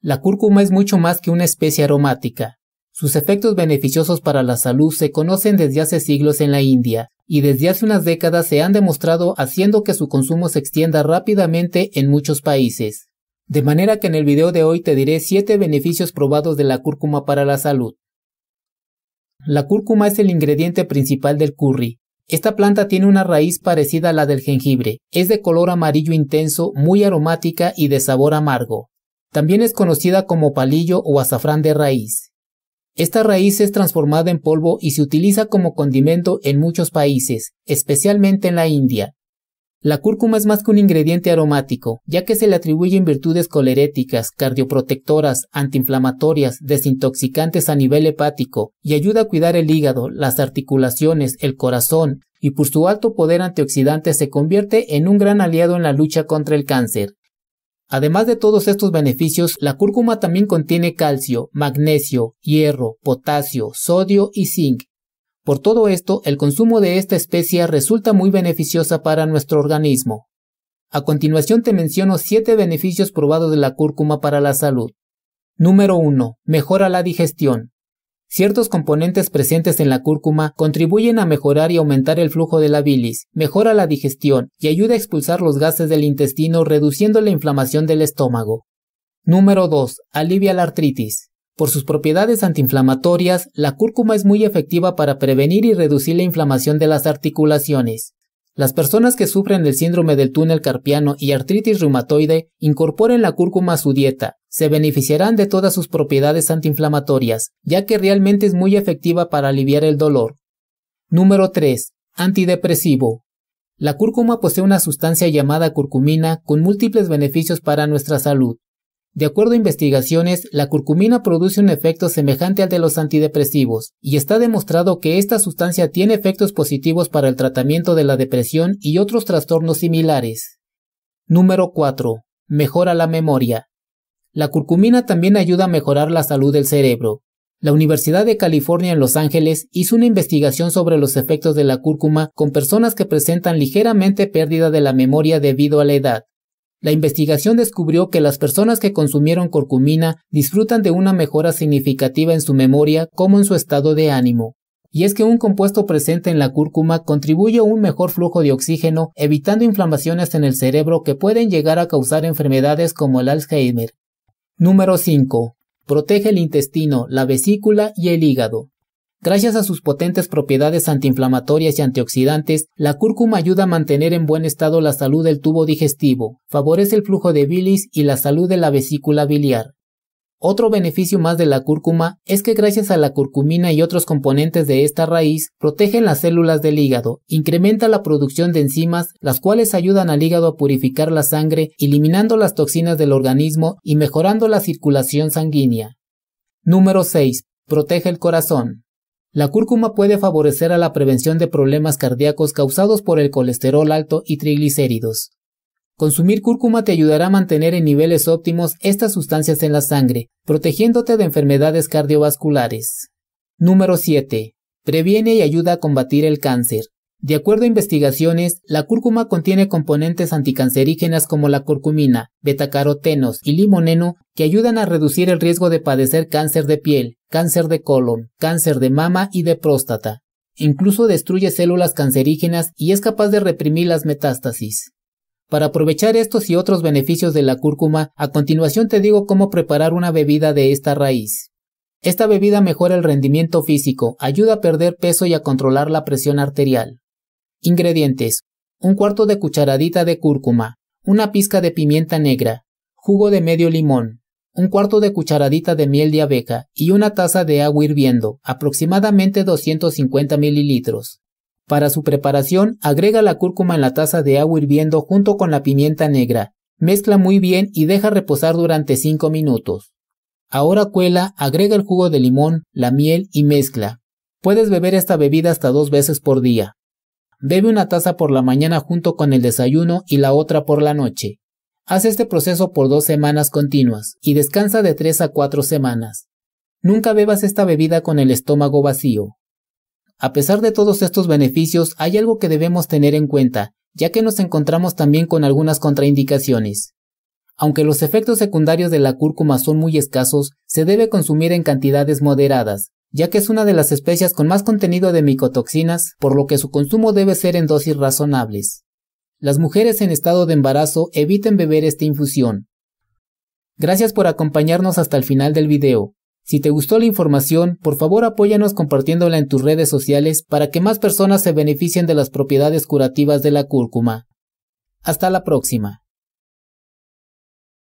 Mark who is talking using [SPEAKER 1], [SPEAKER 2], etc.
[SPEAKER 1] La cúrcuma es mucho más que una especie aromática. Sus efectos beneficiosos para la salud se conocen desde hace siglos en la India y desde hace unas décadas se han demostrado haciendo que su consumo se extienda rápidamente en muchos países. De manera que en el video de hoy te diré 7 beneficios probados de la cúrcuma para la salud. La cúrcuma es el ingrediente principal del curry. Esta planta tiene una raíz parecida a la del jengibre, es de color amarillo intenso, muy aromática y de sabor amargo. También es conocida como palillo o azafrán de raíz. Esta raíz es transformada en polvo y se utiliza como condimento en muchos países, especialmente en la India. La cúrcuma es más que un ingrediente aromático, ya que se le atribuyen virtudes coleréticas, cardioprotectoras, antiinflamatorias, desintoxicantes a nivel hepático y ayuda a cuidar el hígado, las articulaciones, el corazón y por su alto poder antioxidante se convierte en un gran aliado en la lucha contra el cáncer. Además de todos estos beneficios, la cúrcuma también contiene calcio, magnesio, hierro, potasio, sodio y zinc. Por todo esto, el consumo de esta especie resulta muy beneficiosa para nuestro organismo. A continuación te menciono 7 beneficios probados de la cúrcuma para la salud. Número 1. Mejora la digestión. Ciertos componentes presentes en la cúrcuma contribuyen a mejorar y aumentar el flujo de la bilis, mejora la digestión y ayuda a expulsar los gases del intestino reduciendo la inflamación del estómago. Número 2. Alivia la artritis. Por sus propiedades antiinflamatorias, la cúrcuma es muy efectiva para prevenir y reducir la inflamación de las articulaciones. Las personas que sufren del síndrome del túnel carpiano y artritis reumatoide incorporen la cúrcuma a su dieta. Se beneficiarán de todas sus propiedades antiinflamatorias, ya que realmente es muy efectiva para aliviar el dolor. Número 3. Antidepresivo. La cúrcuma posee una sustancia llamada curcumina con múltiples beneficios para nuestra salud. De acuerdo a investigaciones, la curcumina produce un efecto semejante al de los antidepresivos, y está demostrado que esta sustancia tiene efectos positivos para el tratamiento de la depresión y otros trastornos similares. Número 4. Mejora la memoria. La curcumina también ayuda a mejorar la salud del cerebro. La Universidad de California en Los Ángeles hizo una investigación sobre los efectos de la cúrcuma con personas que presentan ligeramente pérdida de la memoria debido a la edad. La investigación descubrió que las personas que consumieron curcumina disfrutan de una mejora significativa en su memoria como en su estado de ánimo. Y es que un compuesto presente en la cúrcuma contribuye a un mejor flujo de oxígeno, evitando inflamaciones en el cerebro que pueden llegar a causar enfermedades como el Alzheimer. Número 5. Protege el intestino, la vesícula y el hígado. Gracias a sus potentes propiedades antiinflamatorias y antioxidantes, la cúrcuma ayuda a mantener en buen estado la salud del tubo digestivo, favorece el flujo de bilis y la salud de la vesícula biliar. Otro beneficio más de la cúrcuma es que gracias a la curcumina y otros componentes de esta raíz, protegen las células del hígado, incrementa la producción de enzimas, las cuales ayudan al hígado a purificar la sangre, eliminando las toxinas del organismo y mejorando la circulación sanguínea. Número 6. Protege el corazón. La cúrcuma puede favorecer a la prevención de problemas cardíacos causados por el colesterol alto y triglicéridos. Consumir cúrcuma te ayudará a mantener en niveles óptimos estas sustancias en la sangre, protegiéndote de enfermedades cardiovasculares. Número 7. Previene y ayuda a combatir el cáncer. De acuerdo a investigaciones, la cúrcuma contiene componentes anticancerígenas como la curcumina, betacarotenos y limoneno que ayudan a reducir el riesgo de padecer cáncer de piel, cáncer de colon, cáncer de mama y de próstata. Incluso destruye células cancerígenas y es capaz de reprimir las metástasis. Para aprovechar estos y otros beneficios de la cúrcuma, a continuación te digo cómo preparar una bebida de esta raíz. Esta bebida mejora el rendimiento físico, ayuda a perder peso y a controlar la presión arterial. Ingredientes. Un cuarto de cucharadita de cúrcuma, una pizca de pimienta negra, jugo de medio limón, un cuarto de cucharadita de miel de abeja y una taza de agua hirviendo, aproximadamente 250 mililitros. Para su preparación, agrega la cúrcuma en la taza de agua hirviendo junto con la pimienta negra. Mezcla muy bien y deja reposar durante 5 minutos. Ahora cuela, agrega el jugo de limón, la miel y mezcla. Puedes beber esta bebida hasta dos veces por día. Bebe una taza por la mañana junto con el desayuno y la otra por la noche. Haz este proceso por dos semanas continuas y descansa de tres a cuatro semanas. Nunca bebas esta bebida con el estómago vacío. A pesar de todos estos beneficios, hay algo que debemos tener en cuenta, ya que nos encontramos también con algunas contraindicaciones. Aunque los efectos secundarios de la cúrcuma son muy escasos, se debe consumir en cantidades moderadas, ya que es una de las especias con más contenido de micotoxinas, por lo que su consumo debe ser en dosis razonables. Las mujeres en estado de embarazo eviten beber esta infusión. Gracias por acompañarnos hasta el final del video. Si te gustó la información, por favor apóyanos compartiéndola en tus redes sociales para que más personas se beneficien de las propiedades curativas de la cúrcuma. Hasta la próxima.